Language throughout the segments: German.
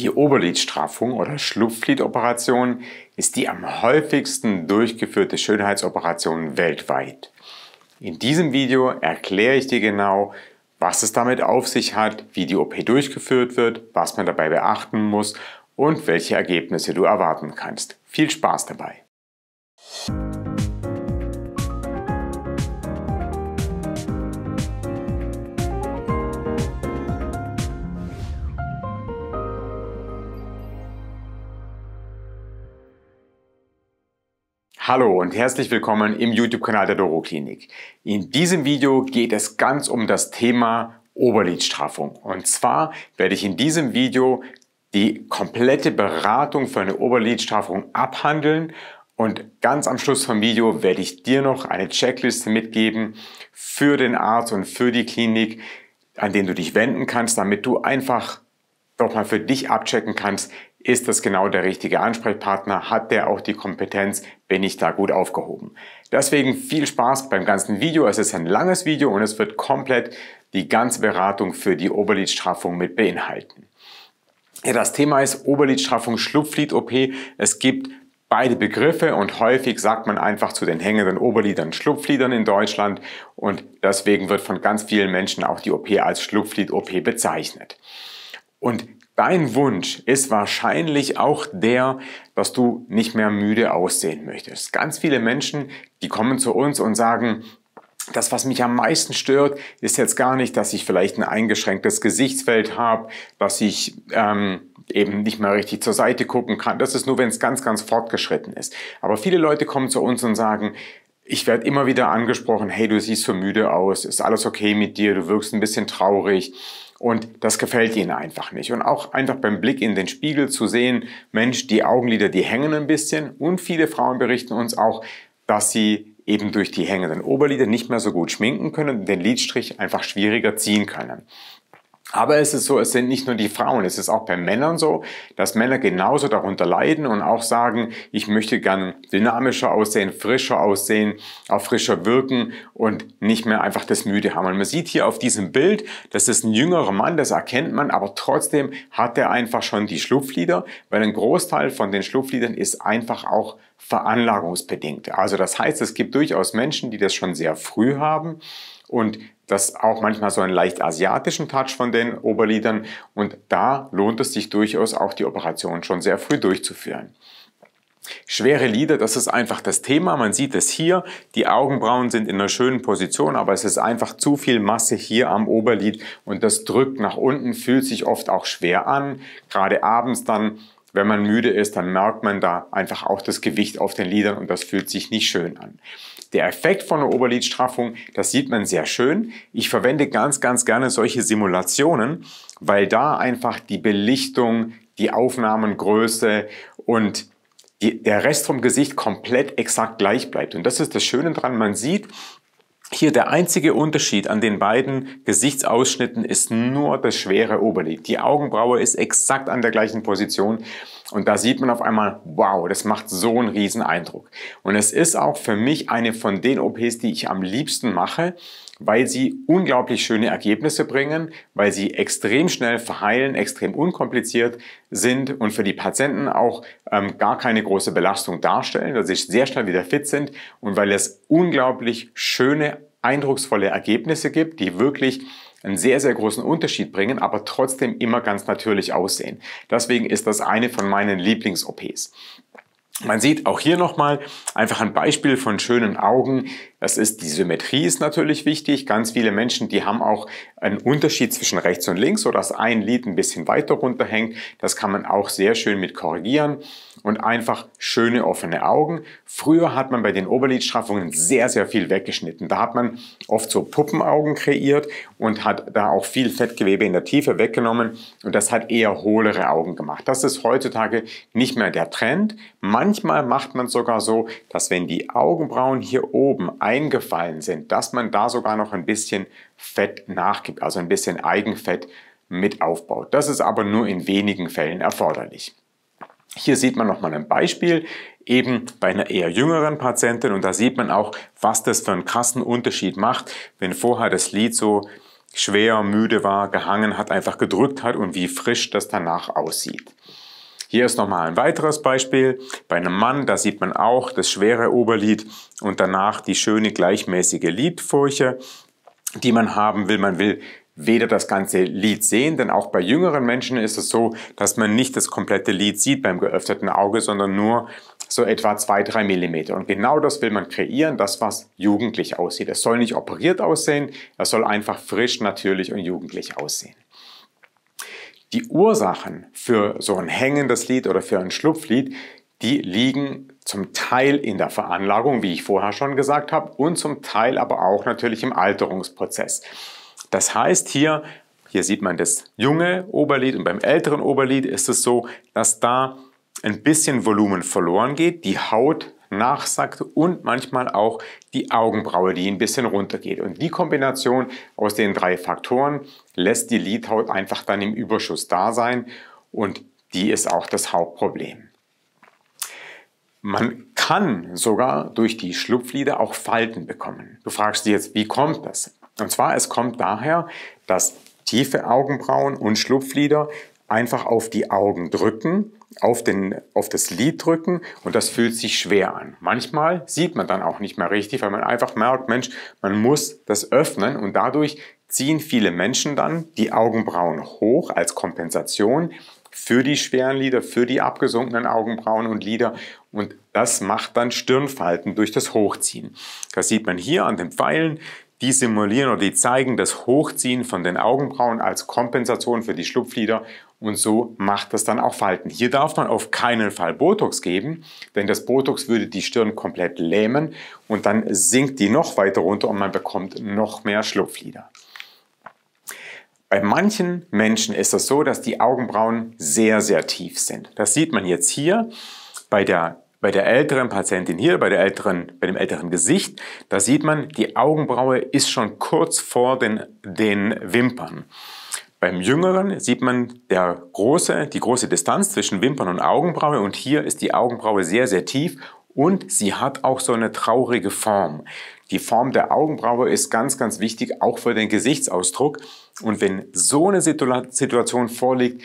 Die Oberlidstraffung oder Schlupfliedoperation ist die am häufigsten durchgeführte Schönheitsoperation weltweit. In diesem Video erkläre ich dir genau, was es damit auf sich hat, wie die OP durchgeführt wird, was man dabei beachten muss und welche Ergebnisse du erwarten kannst. Viel Spaß dabei! Hallo und herzlich willkommen im YouTube-Kanal der Doro Klinik. In diesem Video geht es ganz um das Thema Oberlidstraffung. Und zwar werde ich in diesem Video die komplette Beratung für eine Oberlidstraffung abhandeln und ganz am Schluss vom Video werde ich dir noch eine Checkliste mitgeben für den Arzt und für die Klinik, an den du dich wenden kannst, damit du einfach doch mal für dich abchecken kannst, ist das genau der richtige Ansprechpartner? Hat der auch die Kompetenz? Bin ich da gut aufgehoben? Deswegen viel Spaß beim ganzen Video. Es ist ein langes Video und es wird komplett die ganze Beratung für die Oberliedstraffung mit beinhalten. Ja, das Thema ist Oberliedstraffung, schlupflied op Es gibt beide Begriffe und häufig sagt man einfach zu den hängenden Oberliedern Schlupfliedern in Deutschland und deswegen wird von ganz vielen Menschen auch die OP als schlupflied op bezeichnet. Und Dein Wunsch ist wahrscheinlich auch der, dass du nicht mehr müde aussehen möchtest. Ganz viele Menschen, die kommen zu uns und sagen, das, was mich am meisten stört, ist jetzt gar nicht, dass ich vielleicht ein eingeschränktes Gesichtsfeld habe, dass ich ähm, eben nicht mehr richtig zur Seite gucken kann. Das ist nur, wenn es ganz, ganz fortgeschritten ist. Aber viele Leute kommen zu uns und sagen, ich werde immer wieder angesprochen, hey, du siehst so müde aus, ist alles okay mit dir, du wirkst ein bisschen traurig. Und das gefällt ihnen einfach nicht. Und auch einfach beim Blick in den Spiegel zu sehen, Mensch, die Augenlider, die hängen ein bisschen. Und viele Frauen berichten uns auch, dass sie eben durch die hängenden Oberlider nicht mehr so gut schminken können und den Lidstrich einfach schwieriger ziehen können. Aber es ist so, es sind nicht nur die Frauen, es ist auch bei Männern so, dass Männer genauso darunter leiden und auch sagen, ich möchte gern dynamischer aussehen, frischer aussehen, auch frischer wirken und nicht mehr einfach das Müde haben. Und man sieht hier auf diesem Bild, das ist ein jüngerer Mann, das erkennt man, aber trotzdem hat er einfach schon die Schlupflieder, weil ein Großteil von den Schlupfliedern ist einfach auch veranlagungsbedingt. Also das heißt, es gibt durchaus Menschen, die das schon sehr früh haben und das auch manchmal so einen leicht asiatischen Touch von den Oberlidern und da lohnt es sich durchaus auch die Operation schon sehr früh durchzuführen. Schwere Lider, das ist einfach das Thema. Man sieht es hier. Die Augenbrauen sind in einer schönen Position, aber es ist einfach zu viel Masse hier am Oberlid und das drückt nach unten, fühlt sich oft auch schwer an. Gerade abends dann, wenn man müde ist, dann merkt man da einfach auch das Gewicht auf den Lidern und das fühlt sich nicht schön an. Der Effekt von der Oberlidstraffung, das sieht man sehr schön. Ich verwende ganz, ganz gerne solche Simulationen, weil da einfach die Belichtung, die Aufnahmengröße und die, der Rest vom Gesicht komplett exakt gleich bleibt. Und das ist das Schöne dran, man sieht, hier der einzige Unterschied an den beiden Gesichtsausschnitten ist nur das schwere Oberlid. Die Augenbraue ist exakt an der gleichen Position und da sieht man auf einmal, wow, das macht so einen riesen Eindruck. Und es ist auch für mich eine von den OPs, die ich am liebsten mache, weil sie unglaublich schöne Ergebnisse bringen, weil sie extrem schnell verheilen, extrem unkompliziert sind und für die Patienten auch ähm, gar keine große Belastung darstellen, weil sie sehr schnell wieder fit sind und weil es unglaublich schöne, eindrucksvolle Ergebnisse gibt, die wirklich einen sehr, sehr großen Unterschied bringen, aber trotzdem immer ganz natürlich aussehen. Deswegen ist das eine von meinen Lieblings-OPs. Man sieht auch hier nochmal einfach ein Beispiel von schönen Augen, das ist, die Symmetrie ist natürlich wichtig. Ganz viele Menschen, die haben auch einen Unterschied zwischen rechts und links, sodass ein Lied ein bisschen weiter runterhängt. Das kann man auch sehr schön mit korrigieren und einfach schöne offene Augen. Früher hat man bei den Oberlidstraffungen sehr, sehr viel weggeschnitten. Da hat man oft so Puppenaugen kreiert und hat da auch viel Fettgewebe in der Tiefe weggenommen und das hat eher hohlere Augen gemacht. Das ist heutzutage nicht mehr der Trend. Manchmal macht man sogar so, dass wenn die Augenbrauen hier oben eingefallen sind, dass man da sogar noch ein bisschen Fett nachgibt, also ein bisschen Eigenfett mit aufbaut. Das ist aber nur in wenigen Fällen erforderlich. Hier sieht man nochmal ein Beispiel, eben bei einer eher jüngeren Patientin und da sieht man auch, was das für einen krassen Unterschied macht, wenn vorher das Lied so schwer, müde war, gehangen hat, einfach gedrückt hat und wie frisch das danach aussieht. Hier ist nochmal ein weiteres Beispiel. Bei einem Mann, da sieht man auch das schwere Oberlied und danach die schöne gleichmäßige Liedfurche, die man haben will. Man will weder das ganze Lied sehen, denn auch bei jüngeren Menschen ist es so, dass man nicht das komplette Lied sieht beim geöffneten Auge, sondern nur so etwa zwei drei Millimeter. Und genau das will man kreieren, das was jugendlich aussieht. Es soll nicht operiert aussehen, es soll einfach frisch, natürlich und jugendlich aussehen. Die Ursachen für so ein hängendes Lied oder für ein Schlupflied, die liegen zum Teil in der Veranlagung, wie ich vorher schon gesagt habe, und zum Teil aber auch natürlich im Alterungsprozess. Das heißt hier, hier sieht man das junge Oberlied und beim älteren Oberlied ist es so, dass da ein bisschen Volumen verloren geht, die Haut nachsackt und manchmal auch die Augenbraue, die ein bisschen runtergeht. Und die Kombination aus den drei Faktoren lässt die Lidhaut einfach dann im Überschuss da sein und die ist auch das Hauptproblem. Man kann sogar durch die Schlupflider auch Falten bekommen. Du fragst dich jetzt, wie kommt das? Und zwar, es kommt daher, dass tiefe Augenbrauen und Schlupflider einfach auf die Augen drücken auf, den, auf das Lied drücken und das fühlt sich schwer an. Manchmal sieht man dann auch nicht mehr richtig, weil man einfach merkt, Mensch, man muss das öffnen und dadurch ziehen viele Menschen dann die Augenbrauen hoch als Kompensation für die schweren Lieder, für die abgesunkenen Augenbrauen und Lieder und das macht dann Stirnfalten durch das Hochziehen. Das sieht man hier an den Pfeilen. Die simulieren oder die zeigen das Hochziehen von den Augenbrauen als Kompensation für die Schlupflieder und so macht das dann auch Falten. Hier darf man auf keinen Fall Botox geben, denn das Botox würde die Stirn komplett lähmen und dann sinkt die noch weiter runter und man bekommt noch mehr Schlupflieder. Bei manchen Menschen ist das so, dass die Augenbrauen sehr, sehr tief sind. Das sieht man jetzt hier bei der bei der älteren Patientin hier, bei, der älteren, bei dem älteren Gesicht, da sieht man, die Augenbraue ist schon kurz vor den, den Wimpern. Beim Jüngeren sieht man der große, die große Distanz zwischen Wimpern und Augenbraue und hier ist die Augenbraue sehr, sehr tief und sie hat auch so eine traurige Form. Die Form der Augenbraue ist ganz, ganz wichtig, auch für den Gesichtsausdruck. Und wenn so eine Situation vorliegt,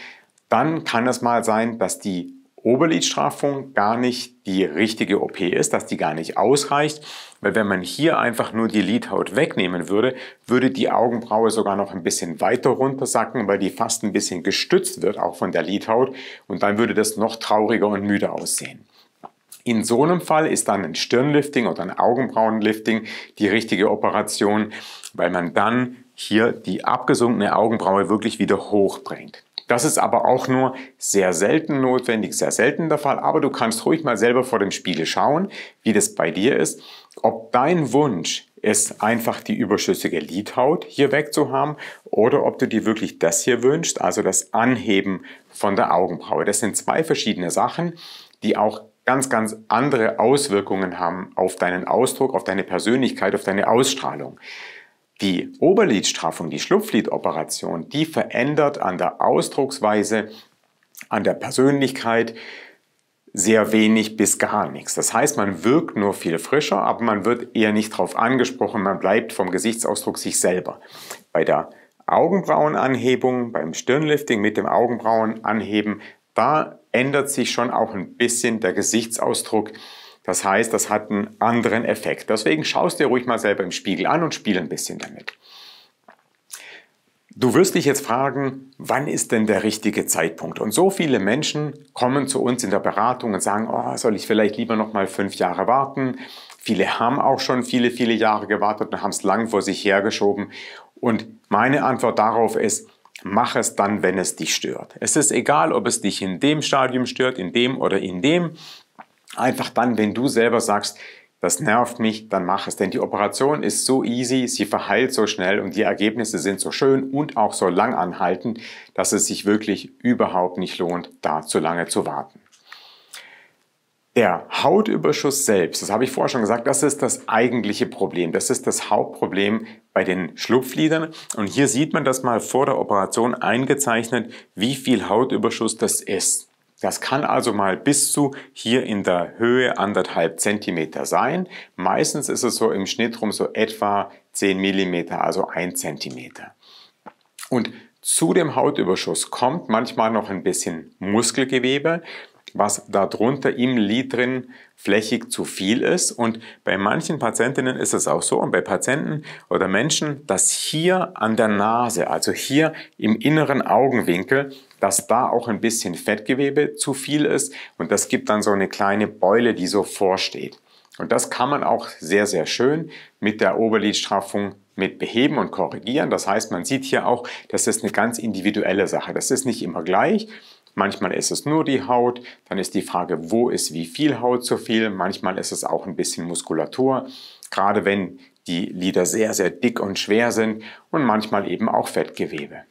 dann kann es mal sein, dass die Oberlidstraffung gar nicht die richtige OP ist, dass die gar nicht ausreicht, weil wenn man hier einfach nur die Lidhaut wegnehmen würde, würde die Augenbraue sogar noch ein bisschen weiter runtersacken, weil die fast ein bisschen gestützt wird, auch von der Lidhaut, und dann würde das noch trauriger und müder aussehen. In so einem Fall ist dann ein Stirnlifting oder ein Augenbrauenlifting die richtige Operation, weil man dann hier die abgesunkene Augenbraue wirklich wieder hochbringt. Das ist aber auch nur sehr selten notwendig, sehr selten der Fall. Aber du kannst ruhig mal selber vor dem Spiegel schauen, wie das bei dir ist, ob dein Wunsch ist, einfach die überschüssige Lidhaut hier wegzuhaben oder ob du dir wirklich das hier wünschst, also das Anheben von der Augenbraue. Das sind zwei verschiedene Sachen, die auch ganz, ganz andere Auswirkungen haben auf deinen Ausdruck, auf deine Persönlichkeit, auf deine Ausstrahlung. Die Oberlidstraffung, die Schlupflidoperation, die verändert an der Ausdrucksweise, an der Persönlichkeit sehr wenig bis gar nichts. Das heißt, man wirkt nur viel frischer, aber man wird eher nicht drauf angesprochen, man bleibt vom Gesichtsausdruck sich selber. Bei der Augenbrauenanhebung, beim Stirnlifting mit dem Augenbrauenanheben, da ändert sich schon auch ein bisschen der Gesichtsausdruck das heißt, das hat einen anderen Effekt. Deswegen schaust dir ruhig mal selber im Spiegel an und spiel ein bisschen damit. Du wirst dich jetzt fragen, wann ist denn der richtige Zeitpunkt? Und so viele Menschen kommen zu uns in der Beratung und sagen, oh, soll ich vielleicht lieber noch mal fünf Jahre warten? Viele haben auch schon viele, viele Jahre gewartet und haben es lang vor sich hergeschoben. Und meine Antwort darauf ist, mach es dann, wenn es dich stört. Es ist egal, ob es dich in dem Stadium stört, in dem oder in dem. Einfach dann, wenn du selber sagst, das nervt mich, dann mach es. Denn die Operation ist so easy, sie verheilt so schnell und die Ergebnisse sind so schön und auch so lang anhaltend, dass es sich wirklich überhaupt nicht lohnt, da zu lange zu warten. Der Hautüberschuss selbst, das habe ich vorher schon gesagt, das ist das eigentliche Problem. Das ist das Hauptproblem bei den Schlupflidern. Und hier sieht man das mal vor der Operation eingezeichnet, wie viel Hautüberschuss das ist. Das kann also mal bis zu hier in der Höhe anderthalb Zentimeter sein. Meistens ist es so im Schnitt rum so etwa 10 Millimeter, also ein Zentimeter. Und zu dem Hautüberschuss kommt manchmal noch ein bisschen Muskelgewebe was darunter im Lied drin flächig zu viel ist. Und bei manchen Patientinnen ist es auch so und bei Patienten oder Menschen, dass hier an der Nase, also hier im inneren Augenwinkel, dass da auch ein bisschen Fettgewebe zu viel ist und das gibt dann so eine kleine Beule, die so vorsteht. Und das kann man auch sehr, sehr schön mit der Oberlidstraffung mit beheben und korrigieren. Das heißt, man sieht hier auch, das ist eine ganz individuelle Sache. Das ist nicht immer gleich. Manchmal ist es nur die Haut, dann ist die Frage, wo ist wie viel Haut zu viel, manchmal ist es auch ein bisschen Muskulatur, gerade wenn die Lider sehr, sehr dick und schwer sind und manchmal eben auch Fettgewebe.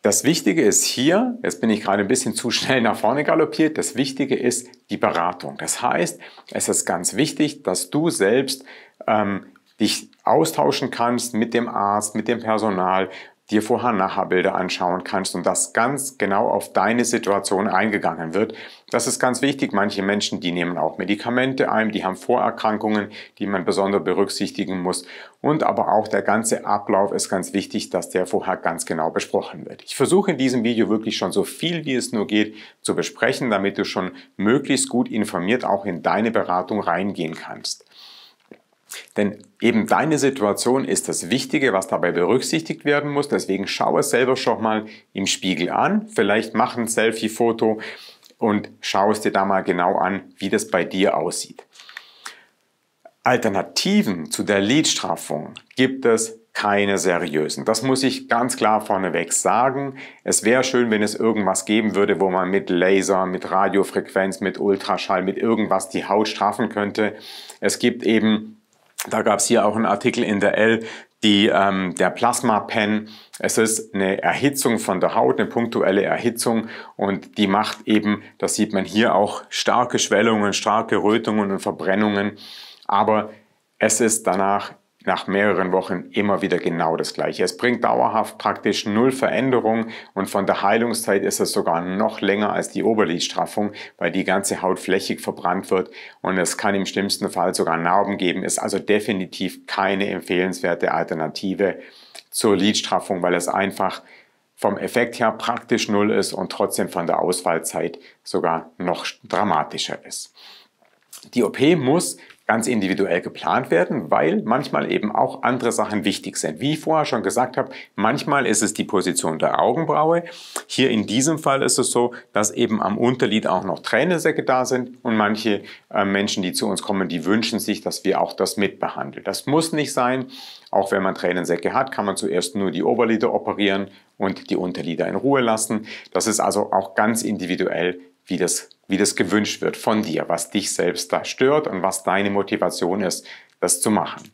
Das Wichtige ist hier, jetzt bin ich gerade ein bisschen zu schnell nach vorne galoppiert, das Wichtige ist die Beratung. Das heißt, es ist ganz wichtig, dass du selbst ähm, dich austauschen kannst mit dem Arzt, mit dem Personal, dir vorher nachher Bilder anschauen kannst und das ganz genau auf deine Situation eingegangen wird. Das ist ganz wichtig. Manche Menschen, die nehmen auch Medikamente ein, die haben Vorerkrankungen, die man besonders berücksichtigen muss. Und aber auch der ganze Ablauf ist ganz wichtig, dass der vorher ganz genau besprochen wird. Ich versuche in diesem Video wirklich schon so viel wie es nur geht zu besprechen, damit du schon möglichst gut informiert auch in deine Beratung reingehen kannst. Denn eben deine Situation ist das Wichtige, was dabei berücksichtigt werden muss. Deswegen schau es selber schon mal im Spiegel an. Vielleicht mach ein Selfie-Foto und schau es dir da mal genau an, wie das bei dir aussieht. Alternativen zu der Leadstraffung gibt es keine seriösen. Das muss ich ganz klar vorneweg sagen. Es wäre schön, wenn es irgendwas geben würde, wo man mit Laser, mit Radiofrequenz, mit Ultraschall, mit irgendwas die Haut straffen könnte. Es gibt eben da gab es hier auch einen Artikel in der L, die, ähm, der Plasma Pen. Es ist eine Erhitzung von der Haut, eine punktuelle Erhitzung und die macht eben, das sieht man hier auch, starke Schwellungen, starke Rötungen und Verbrennungen. Aber es ist danach nach mehreren Wochen immer wieder genau das gleiche. Es bringt dauerhaft praktisch null Veränderung und von der Heilungszeit ist es sogar noch länger als die Oberlidstraffung, weil die ganze Haut flächig verbrannt wird und es kann im schlimmsten Fall sogar Narben geben. Ist also definitiv keine empfehlenswerte Alternative zur Lidstraffung, weil es einfach vom Effekt her praktisch null ist und trotzdem von der Ausfallzeit sogar noch dramatischer ist. Die OP muss ganz individuell geplant werden, weil manchmal eben auch andere Sachen wichtig sind. Wie ich vorher schon gesagt habe, manchmal ist es die Position der Augenbraue. Hier in diesem Fall ist es so, dass eben am Unterlid auch noch Tränensäcke da sind und manche äh, Menschen, die zu uns kommen, die wünschen sich, dass wir auch das mitbehandeln. Das muss nicht sein. Auch wenn man Tränensäcke hat, kann man zuerst nur die Oberlider operieren und die Unterlider in Ruhe lassen. Das ist also auch ganz individuell wie das, wie das gewünscht wird von dir, was dich selbst da stört und was deine Motivation ist, das zu machen.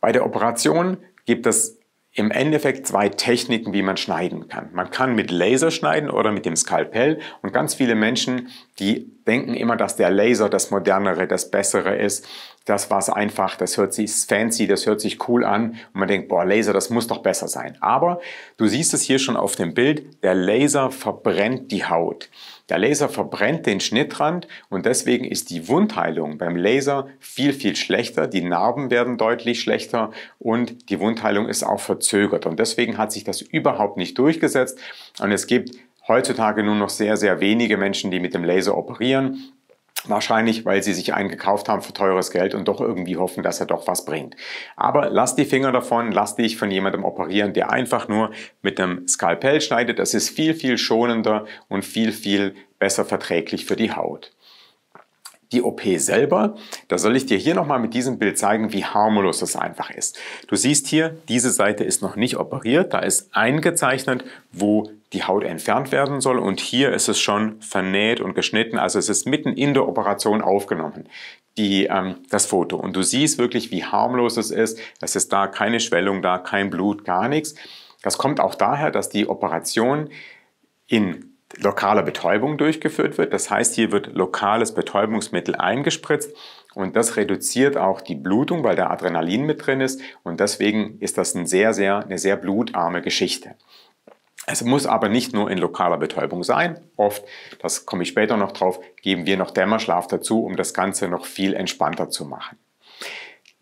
Bei der Operation gibt es im Endeffekt zwei Techniken, wie man schneiden kann. Man kann mit Laser schneiden oder mit dem Skalpell und ganz viele Menschen, die denken immer, dass der Laser das modernere, das bessere ist. Das war's einfach, das hört sich fancy, das hört sich cool an und man denkt, boah, Laser, das muss doch besser sein. Aber du siehst es hier schon auf dem Bild, der Laser verbrennt die Haut. Der Laser verbrennt den Schnittrand und deswegen ist die Wundheilung beim Laser viel, viel schlechter. Die Narben werden deutlich schlechter und die Wundheilung ist auch verzögert. Und deswegen hat sich das überhaupt nicht durchgesetzt. Und es gibt heutzutage nur noch sehr, sehr wenige Menschen, die mit dem Laser operieren. Wahrscheinlich, weil sie sich einen gekauft haben für teures Geld und doch irgendwie hoffen, dass er doch was bringt. Aber lass die Finger davon, lass dich von jemandem operieren, der einfach nur mit einem Skalpell schneidet. Das ist viel, viel schonender und viel, viel besser verträglich für die Haut. Die OP selber, da soll ich dir hier nochmal mit diesem Bild zeigen, wie harmlos das einfach ist. Du siehst hier, diese Seite ist noch nicht operiert, da ist eingezeichnet, wo die Haut entfernt werden soll. Und hier ist es schon vernäht und geschnitten. Also es ist mitten in der Operation aufgenommen, die, ähm, das Foto. Und du siehst wirklich, wie harmlos es ist. Es ist da keine Schwellung da, kein Blut, gar nichts. Das kommt auch daher, dass die Operation in lokaler Betäubung durchgeführt wird. Das heißt, hier wird lokales Betäubungsmittel eingespritzt und das reduziert auch die Blutung, weil da Adrenalin mit drin ist und deswegen ist das ein sehr, sehr, eine sehr blutarme Geschichte. Es muss aber nicht nur in lokaler Betäubung sein. Oft, das komme ich später noch drauf, geben wir noch Dämmerschlaf dazu, um das Ganze noch viel entspannter zu machen.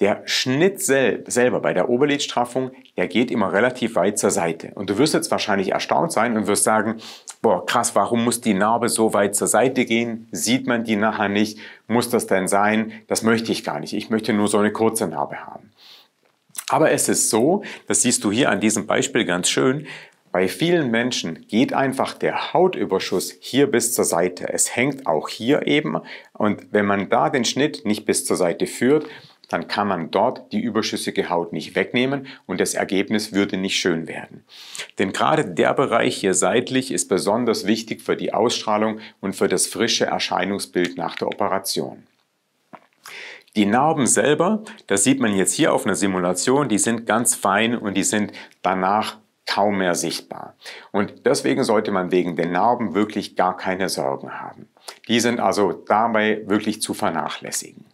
Der Schnitt sel selber bei der Oberlidstraffung, der geht immer relativ weit zur Seite. Und du wirst jetzt wahrscheinlich erstaunt sein und wirst sagen, boah, krass, warum muss die Narbe so weit zur Seite gehen? Sieht man die nachher nicht? Muss das denn sein? Das möchte ich gar nicht. Ich möchte nur so eine kurze Narbe haben. Aber es ist so, das siehst du hier an diesem Beispiel ganz schön, bei vielen Menschen geht einfach der Hautüberschuss hier bis zur Seite. Es hängt auch hier eben und wenn man da den Schnitt nicht bis zur Seite führt, dann kann man dort die überschüssige Haut nicht wegnehmen und das Ergebnis würde nicht schön werden. Denn gerade der Bereich hier seitlich ist besonders wichtig für die Ausstrahlung und für das frische Erscheinungsbild nach der Operation. Die Narben selber, das sieht man jetzt hier auf einer Simulation, die sind ganz fein und die sind danach kaum mehr sichtbar. Und deswegen sollte man wegen den Narben wirklich gar keine Sorgen haben. Die sind also dabei wirklich zu vernachlässigen.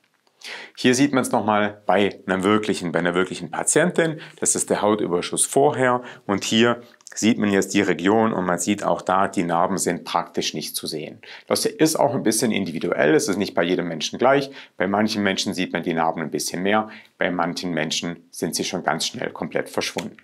Hier sieht man es nochmal bei einer wirklichen, bei einer wirklichen Patientin. Das ist der Hautüberschuss vorher und hier sieht man jetzt die Region und man sieht auch da, die Narben sind praktisch nicht zu sehen. Das ist auch ein bisschen individuell, es ist nicht bei jedem Menschen gleich. Bei manchen Menschen sieht man die Narben ein bisschen mehr, bei manchen Menschen sind sie schon ganz schnell komplett verschwunden.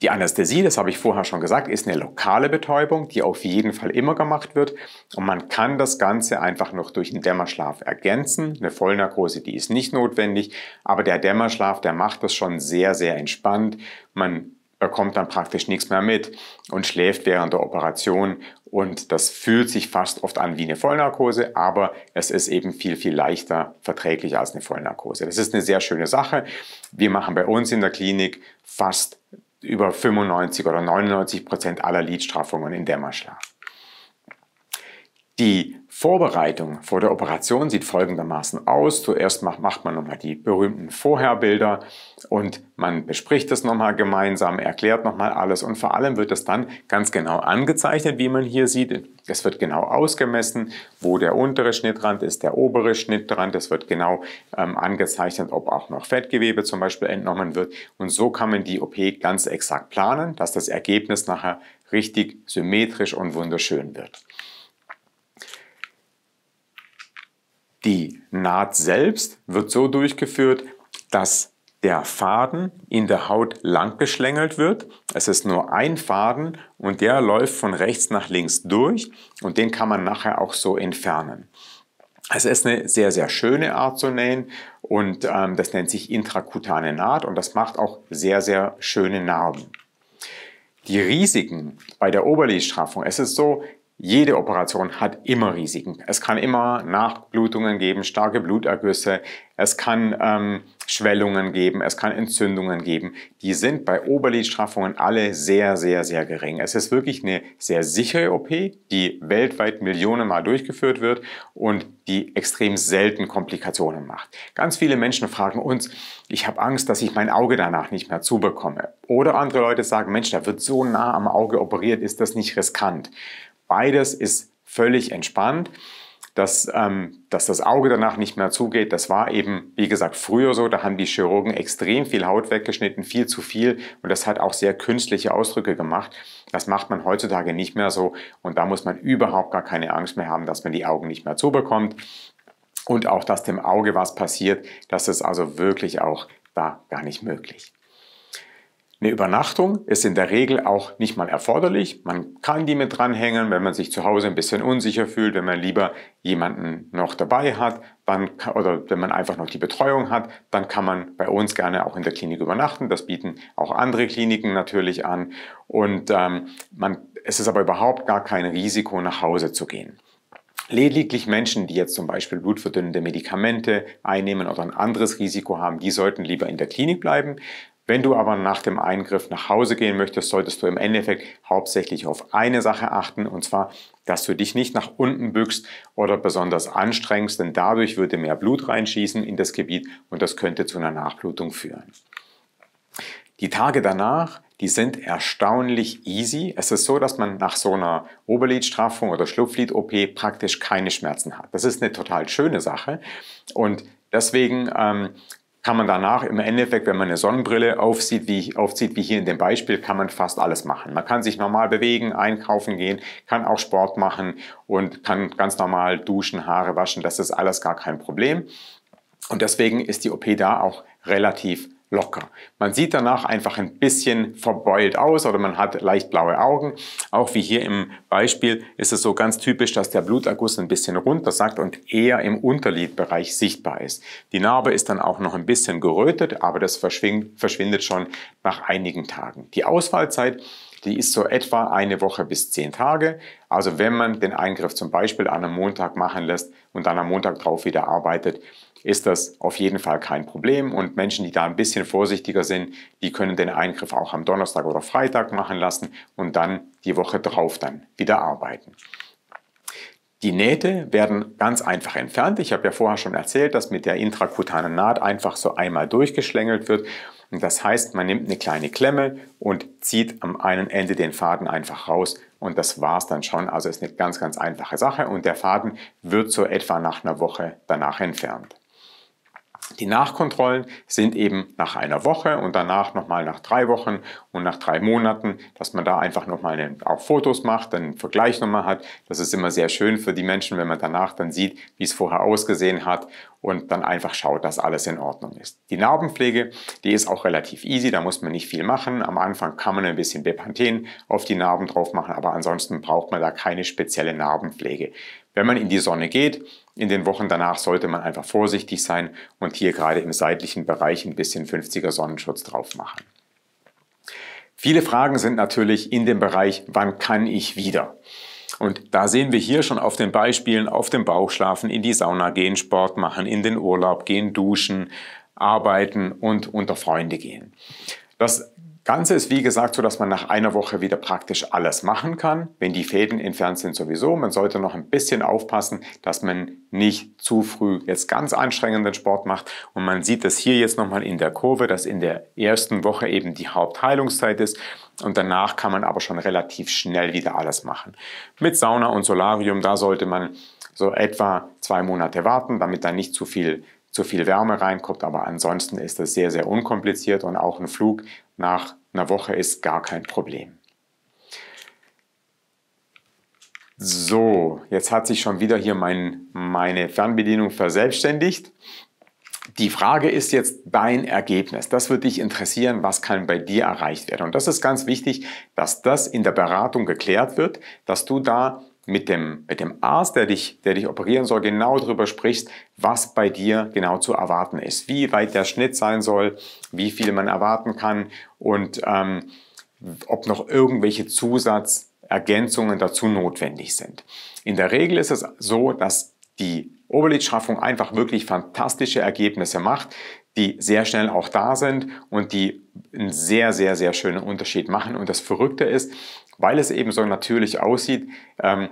Die Anästhesie, das habe ich vorher schon gesagt, ist eine lokale Betäubung, die auf jeden Fall immer gemacht wird. Und man kann das Ganze einfach noch durch einen Dämmerschlaf ergänzen. Eine Vollnarkose, die ist nicht notwendig, aber der Dämmerschlaf, der macht das schon sehr, sehr entspannt. Man bekommt dann praktisch nichts mehr mit und schläft während der Operation. Und das fühlt sich fast oft an wie eine Vollnarkose, aber es ist eben viel, viel leichter verträglich als eine Vollnarkose. Das ist eine sehr schöne Sache. Wir machen bei uns in der Klinik fast über 95 oder 99 Prozent aller Lidstrafungen in Dämmerschlaf. Die Vorbereitung vor der Operation sieht folgendermaßen aus. Zuerst macht, man nochmal die berühmten Vorherbilder und man bespricht das nochmal gemeinsam, erklärt nochmal alles und vor allem wird es dann ganz genau angezeichnet, wie man hier sieht. Es wird genau ausgemessen, wo der untere Schnittrand ist, der obere Schnittrand. Es wird genau ähm, angezeichnet, ob auch noch Fettgewebe zum Beispiel entnommen wird. Und so kann man die OP ganz exakt planen, dass das Ergebnis nachher richtig symmetrisch und wunderschön wird. Die Naht selbst wird so durchgeführt, dass der Faden in der Haut langgeschlängelt wird. Es ist nur ein Faden und der läuft von rechts nach links durch und den kann man nachher auch so entfernen. Es ist eine sehr, sehr schöne Art zu nähen und ähm, das nennt sich intrakutane Naht und das macht auch sehr, sehr schöne Narben. Die Risiken bei der Oberlidstraffung. Es ist so, jede Operation hat immer Risiken. Es kann immer Nachblutungen geben, starke Blutergüsse, es kann ähm, Schwellungen geben, es kann Entzündungen geben. Die sind bei Oberlidstraffungen alle sehr, sehr, sehr gering. Es ist wirklich eine sehr sichere OP, die weltweit Millionenmal durchgeführt wird und die extrem selten Komplikationen macht. Ganz viele Menschen fragen uns, ich habe Angst, dass ich mein Auge danach nicht mehr zubekomme. Oder andere Leute sagen, Mensch, da wird so nah am Auge operiert, ist das nicht riskant? Beides ist völlig entspannt. Dass, ähm, dass das Auge danach nicht mehr zugeht, das war eben, wie gesagt, früher so. Da haben die Chirurgen extrem viel Haut weggeschnitten, viel zu viel. Und das hat auch sehr künstliche Ausdrücke gemacht. Das macht man heutzutage nicht mehr so. Und da muss man überhaupt gar keine Angst mehr haben, dass man die Augen nicht mehr zubekommt. Und auch, dass dem Auge was passiert, das ist also wirklich auch da gar nicht möglich. Eine Übernachtung ist in der Regel auch nicht mal erforderlich. Man kann die mit dranhängen, wenn man sich zu Hause ein bisschen unsicher fühlt, wenn man lieber jemanden noch dabei hat dann, oder wenn man einfach noch die Betreuung hat, dann kann man bei uns gerne auch in der Klinik übernachten. Das bieten auch andere Kliniken natürlich an. Und ähm, man, es ist aber überhaupt gar kein Risiko, nach Hause zu gehen. Lediglich Menschen, die jetzt zum Beispiel blutverdünnende Medikamente einnehmen oder ein anderes Risiko haben, die sollten lieber in der Klinik bleiben. Wenn du aber nach dem Eingriff nach Hause gehen möchtest, solltest du im Endeffekt hauptsächlich auf eine Sache achten, und zwar, dass du dich nicht nach unten bückst oder besonders anstrengst, denn dadurch würde mehr Blut reinschießen in das Gebiet und das könnte zu einer Nachblutung führen. Die Tage danach, die sind erstaunlich easy. Es ist so, dass man nach so einer Oberlidstraffung oder Schlupflid-OP praktisch keine Schmerzen hat. Das ist eine total schöne Sache und Deswegen ähm, kann man danach im Endeffekt, wenn man eine Sonnenbrille aufzieht wie, aufzieht, wie hier in dem Beispiel, kann man fast alles machen. Man kann sich normal bewegen, einkaufen gehen, kann auch Sport machen und kann ganz normal duschen, Haare waschen. Das ist alles gar kein Problem. Und deswegen ist die OP da auch relativ locker. Man sieht danach einfach ein bisschen verbeult aus oder man hat leicht blaue Augen. Auch wie hier im Beispiel ist es so ganz typisch, dass der Bluterguss ein bisschen runter sackt und eher im Unterliedbereich sichtbar ist. Die Narbe ist dann auch noch ein bisschen gerötet, aber das verschwindet schon nach einigen Tagen. Die Ausfallzeit die ist so etwa eine Woche bis zehn Tage. Also wenn man den Eingriff zum Beispiel an einem Montag machen lässt und dann am Montag drauf wieder arbeitet, ist das auf jeden Fall kein Problem. Und Menschen, die da ein bisschen vorsichtiger sind, die können den Eingriff auch am Donnerstag oder Freitag machen lassen und dann die Woche drauf dann wieder arbeiten. Die Nähte werden ganz einfach entfernt. Ich habe ja vorher schon erzählt, dass mit der intrakutanen Naht einfach so einmal durchgeschlängelt wird. Und das heißt, man nimmt eine kleine Klemme und zieht am einen Ende den Faden einfach raus und das war es dann schon. Also ist eine ganz, ganz einfache Sache und der Faden wird so etwa nach einer Woche danach entfernt. Die Nachkontrollen sind eben nach einer Woche und danach nochmal nach drei Wochen und nach drei Monaten, dass man da einfach nochmal auch Fotos macht, einen Vergleich nochmal hat. Das ist immer sehr schön für die Menschen, wenn man danach dann sieht, wie es vorher ausgesehen hat und dann einfach schaut, dass alles in Ordnung ist. Die Narbenpflege, die ist auch relativ easy, da muss man nicht viel machen. Am Anfang kann man ein bisschen Bepanthen auf die Narben drauf machen, aber ansonsten braucht man da keine spezielle Narbenpflege. Wenn man in die Sonne geht, in den Wochen danach sollte man einfach vorsichtig sein und hier gerade im seitlichen Bereich ein bisschen 50er Sonnenschutz drauf machen. Viele Fragen sind natürlich in dem Bereich, wann kann ich wieder? Und da sehen wir hier schon auf den Beispielen, auf dem Bauch schlafen, in die Sauna gehen, Sport machen, in den Urlaub gehen, duschen, arbeiten und unter Freunde gehen. Das Ganze ist wie gesagt so, dass man nach einer Woche wieder praktisch alles machen kann. Wenn die Fäden entfernt sind sowieso, man sollte noch ein bisschen aufpassen, dass man nicht zu früh jetzt ganz anstrengenden Sport macht. Und man sieht das hier jetzt nochmal in der Kurve, dass in der ersten Woche eben die Hauptheilungszeit ist. Und danach kann man aber schon relativ schnell wieder alles machen. Mit Sauna und Solarium, da sollte man so etwa zwei Monate warten, damit da nicht zu viel zu viel Wärme reinkommt, aber ansonsten ist das sehr, sehr unkompliziert und auch ein Flug nach einer Woche ist gar kein Problem. So, jetzt hat sich schon wieder hier mein, meine Fernbedienung verselbstständigt. Die Frage ist jetzt dein Ergebnis. Das würde dich interessieren, was kann bei dir erreicht werden. Und das ist ganz wichtig, dass das in der Beratung geklärt wird, dass du da mit dem, mit dem Arzt, der dich, der dich operieren soll, genau darüber sprichst, was bei dir genau zu erwarten ist, wie weit der Schnitt sein soll, wie viel man erwarten kann und ähm, ob noch irgendwelche Zusatzergänzungen dazu notwendig sind. In der Regel ist es so, dass die Oberlidschaffung einfach wirklich fantastische Ergebnisse macht, die sehr schnell auch da sind und die einen sehr, sehr, sehr schönen Unterschied machen. Und das Verrückte ist, weil es eben so natürlich aussieht, ähm,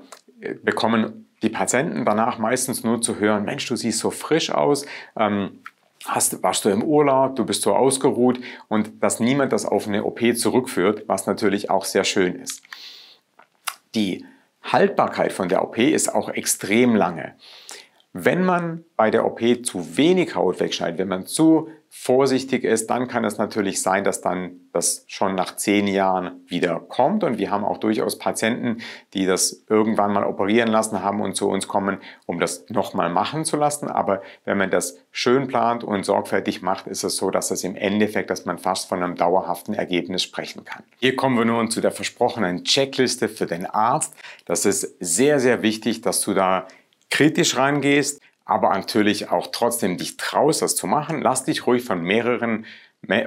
bekommen die Patienten danach meistens nur zu hören, Mensch, du siehst so frisch aus. Ähm, hast, warst du im Urlaub, du bist so ausgeruht und dass niemand das auf eine OP zurückführt, was natürlich auch sehr schön ist. Die Haltbarkeit von der OP ist auch extrem lange. Wenn man bei der OP zu wenig Haut wegschneidet, wenn man zu vorsichtig ist, dann kann es natürlich sein, dass dann das schon nach zehn Jahren wieder kommt. Und wir haben auch durchaus Patienten, die das irgendwann mal operieren lassen haben und zu uns kommen, um das nochmal machen zu lassen. Aber wenn man das schön plant und sorgfältig macht, ist es so, dass es im Endeffekt, dass man fast von einem dauerhaften Ergebnis sprechen kann. Hier kommen wir nun zu der versprochenen Checkliste für den Arzt. Das ist sehr, sehr wichtig, dass du da kritisch rangehst aber natürlich auch trotzdem dich traust, das zu machen, lass dich ruhig von mehreren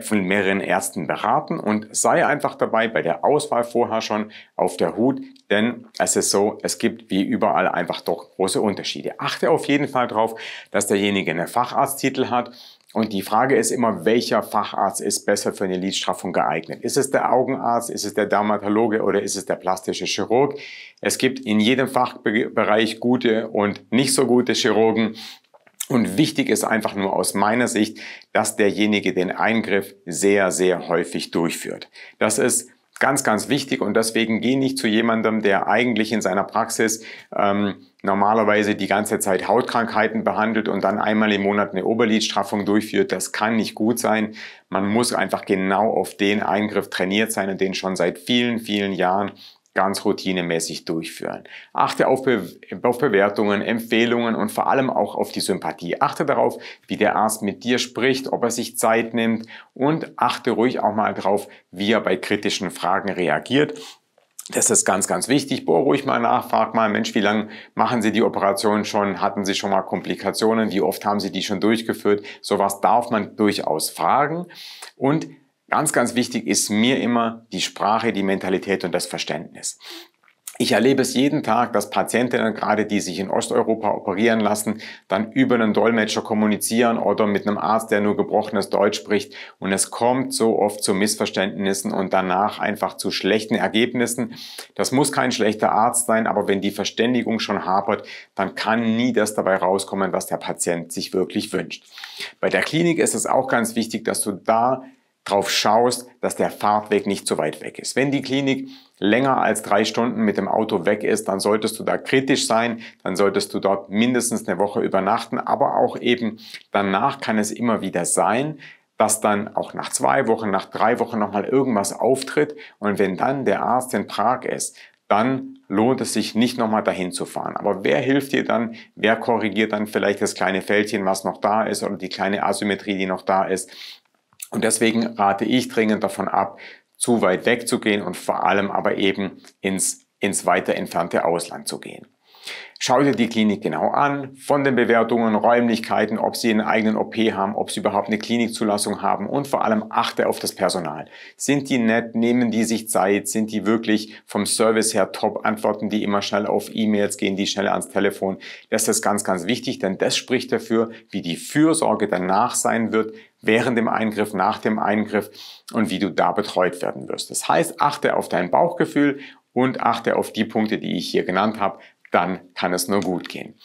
von mehreren Ärzten beraten und sei einfach dabei bei der Auswahl vorher schon auf der Hut, denn es ist so, es gibt wie überall einfach doch große Unterschiede. Achte auf jeden Fall darauf, dass derjenige einen Facharzttitel hat und die Frage ist immer, welcher Facharzt ist besser für eine Lidstraffung geeignet? Ist es der Augenarzt, ist es der Dermatologe oder ist es der plastische Chirurg? Es gibt in jedem Fachbereich gute und nicht so gute Chirurgen. Und wichtig ist einfach nur aus meiner Sicht, dass derjenige den Eingriff sehr, sehr häufig durchführt. Das ist ganz, ganz wichtig und deswegen geh nicht zu jemandem, der eigentlich in seiner Praxis ähm, normalerweise die ganze Zeit Hautkrankheiten behandelt und dann einmal im Monat eine Oberlidstraffung durchführt, das kann nicht gut sein. Man muss einfach genau auf den Eingriff trainiert sein und den schon seit vielen, vielen Jahren ganz routinemäßig durchführen. Achte auf, Be auf, Bewertungen, Empfehlungen und vor allem auch auf die Sympathie. Achte darauf, wie der Arzt mit dir spricht, ob er sich Zeit nimmt und achte ruhig auch mal darauf, wie er bei kritischen Fragen reagiert. Das ist ganz, ganz wichtig. Bohr ruhig mal nach, frag mal, Mensch, wie lange machen Sie die Operation schon? Hatten Sie schon mal Komplikationen? Wie oft haben Sie die schon durchgeführt? Sowas darf man durchaus fragen. Und ganz, ganz wichtig ist mir immer die Sprache, die Mentalität und das Verständnis. Ich erlebe es jeden Tag, dass Patientinnen, gerade die sich in Osteuropa operieren lassen, dann über einen Dolmetscher kommunizieren oder mit einem Arzt, der nur gebrochenes Deutsch spricht. Und es kommt so oft zu Missverständnissen und danach einfach zu schlechten Ergebnissen. Das muss kein schlechter Arzt sein, aber wenn die Verständigung schon hapert, dann kann nie das dabei rauskommen, was der Patient sich wirklich wünscht. Bei der Klinik ist es auch ganz wichtig, dass du da drauf schaust, dass der Fahrtweg nicht zu weit weg ist. Wenn die Klinik länger als drei Stunden mit dem Auto weg ist, dann solltest du da kritisch sein, dann solltest du dort mindestens eine Woche übernachten, aber auch eben danach kann es immer wieder sein, dass dann auch nach zwei Wochen, nach drei Wochen nochmal irgendwas auftritt und wenn dann der Arzt in Prag ist, dann lohnt es sich nicht nochmal dahin zu fahren. Aber wer hilft dir dann? Wer korrigiert dann vielleicht das kleine Fältchen, was noch da ist oder die kleine Asymmetrie, die noch da ist? Und deswegen rate ich dringend davon ab, zu weit wegzugehen und vor allem aber eben ins, ins weiter entfernte Ausland zu gehen. Schau dir die Klinik genau an, von den Bewertungen, Räumlichkeiten, ob sie einen eigenen OP haben, ob sie überhaupt eine Klinikzulassung haben und vor allem achte auf das Personal. Sind die nett, nehmen die sich Zeit, sind die wirklich vom Service her top, antworten die immer schnell auf E-Mails, gehen die schnell ans Telefon. Das ist ganz, ganz wichtig, denn das spricht dafür, wie die Fürsorge danach sein wird, während dem Eingriff, nach dem Eingriff und wie du da betreut werden wirst. Das heißt, achte auf dein Bauchgefühl und achte auf die Punkte, die ich hier genannt habe, dann kann es nur gut gehen.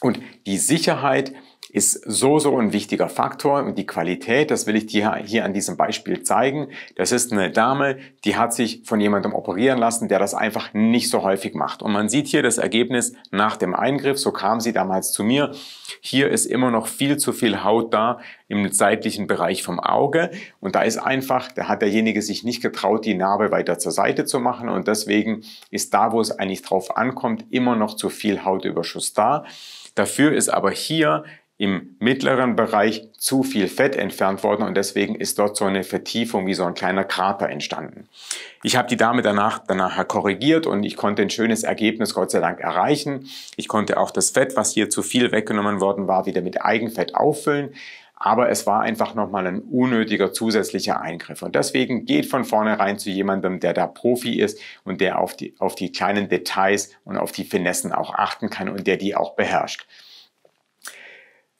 Und die Sicherheit, ist so, so ein wichtiger Faktor. Und die Qualität, das will ich dir hier an diesem Beispiel zeigen. Das ist eine Dame, die hat sich von jemandem operieren lassen, der das einfach nicht so häufig macht. Und man sieht hier das Ergebnis nach dem Eingriff. So kam sie damals zu mir. Hier ist immer noch viel zu viel Haut da im seitlichen Bereich vom Auge. Und da ist einfach, da hat derjenige sich nicht getraut, die Narbe weiter zur Seite zu machen. Und deswegen ist da, wo es eigentlich drauf ankommt, immer noch zu viel Hautüberschuss da. Dafür ist aber hier im mittleren Bereich zu viel Fett entfernt worden und deswegen ist dort so eine Vertiefung wie so ein kleiner Krater entstanden. Ich habe die Dame danach danach halt korrigiert und ich konnte ein schönes Ergebnis Gott sei Dank erreichen. Ich konnte auch das Fett, was hier zu viel weggenommen worden war, wieder mit Eigenfett auffüllen. Aber es war einfach nochmal ein unnötiger zusätzlicher Eingriff. Und deswegen geht von vornherein zu jemandem, der da Profi ist und der auf die, auf die kleinen Details und auf die Finessen auch achten kann und der die auch beherrscht.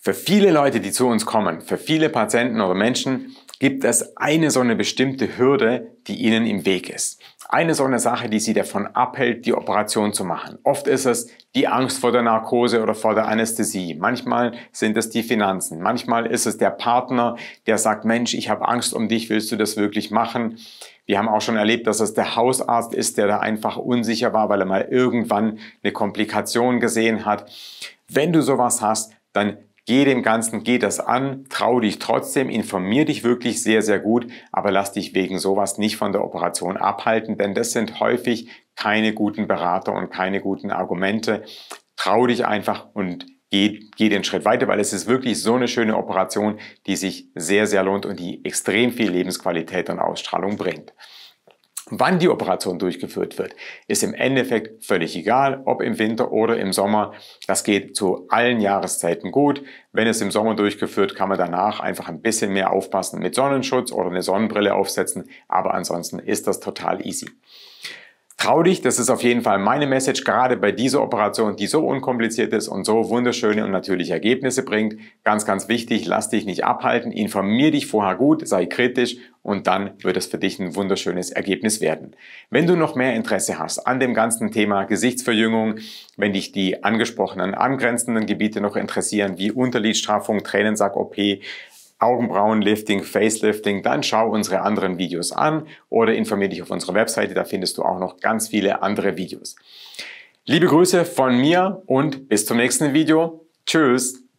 Für viele Leute, die zu uns kommen, für viele Patienten oder Menschen, gibt es eine so eine bestimmte Hürde, die ihnen im Weg ist. Eine so eine Sache, die sie davon abhält, die Operation zu machen. Oft ist es die Angst vor der Narkose oder vor der Anästhesie. Manchmal sind es die Finanzen. Manchmal ist es der Partner, der sagt, Mensch, ich habe Angst um dich, willst du das wirklich machen? Wir haben auch schon erlebt, dass es der Hausarzt ist, der da einfach unsicher war, weil er mal irgendwann eine Komplikation gesehen hat. Wenn du sowas hast, dann Geh dem Ganzen, geh das an, trau dich trotzdem, informier dich wirklich sehr, sehr gut, aber lass dich wegen sowas nicht von der Operation abhalten, denn das sind häufig keine guten Berater und keine guten Argumente. Trau dich einfach und geh, geh den Schritt weiter, weil es ist wirklich so eine schöne Operation, die sich sehr, sehr lohnt und die extrem viel Lebensqualität und Ausstrahlung bringt. Wann die Operation durchgeführt wird, ist im Endeffekt völlig egal, ob im Winter oder im Sommer. Das geht zu allen Jahreszeiten gut. Wenn es im Sommer durchgeführt, kann man danach einfach ein bisschen mehr aufpassen mit Sonnenschutz oder eine Sonnenbrille aufsetzen. Aber ansonsten ist das total easy. Trau dich, das ist auf jeden Fall meine Message, gerade bei dieser Operation, die so unkompliziert ist und so wunderschöne und natürliche Ergebnisse bringt. Ganz, ganz wichtig, lass dich nicht abhalten, informier dich vorher gut, sei kritisch und dann wird es für dich ein wunderschönes Ergebnis werden. Wenn du noch mehr Interesse hast an dem ganzen Thema Gesichtsverjüngung, wenn dich die angesprochenen angrenzenden Gebiete noch interessieren, wie Unterlidstrafung, Tränensack-OP, Augenbrauenlifting, Facelifting, dann schau unsere anderen Videos an oder informier dich auf unserer Webseite, da findest du auch noch ganz viele andere Videos. Liebe Grüße von mir und bis zum nächsten Video. Tschüss!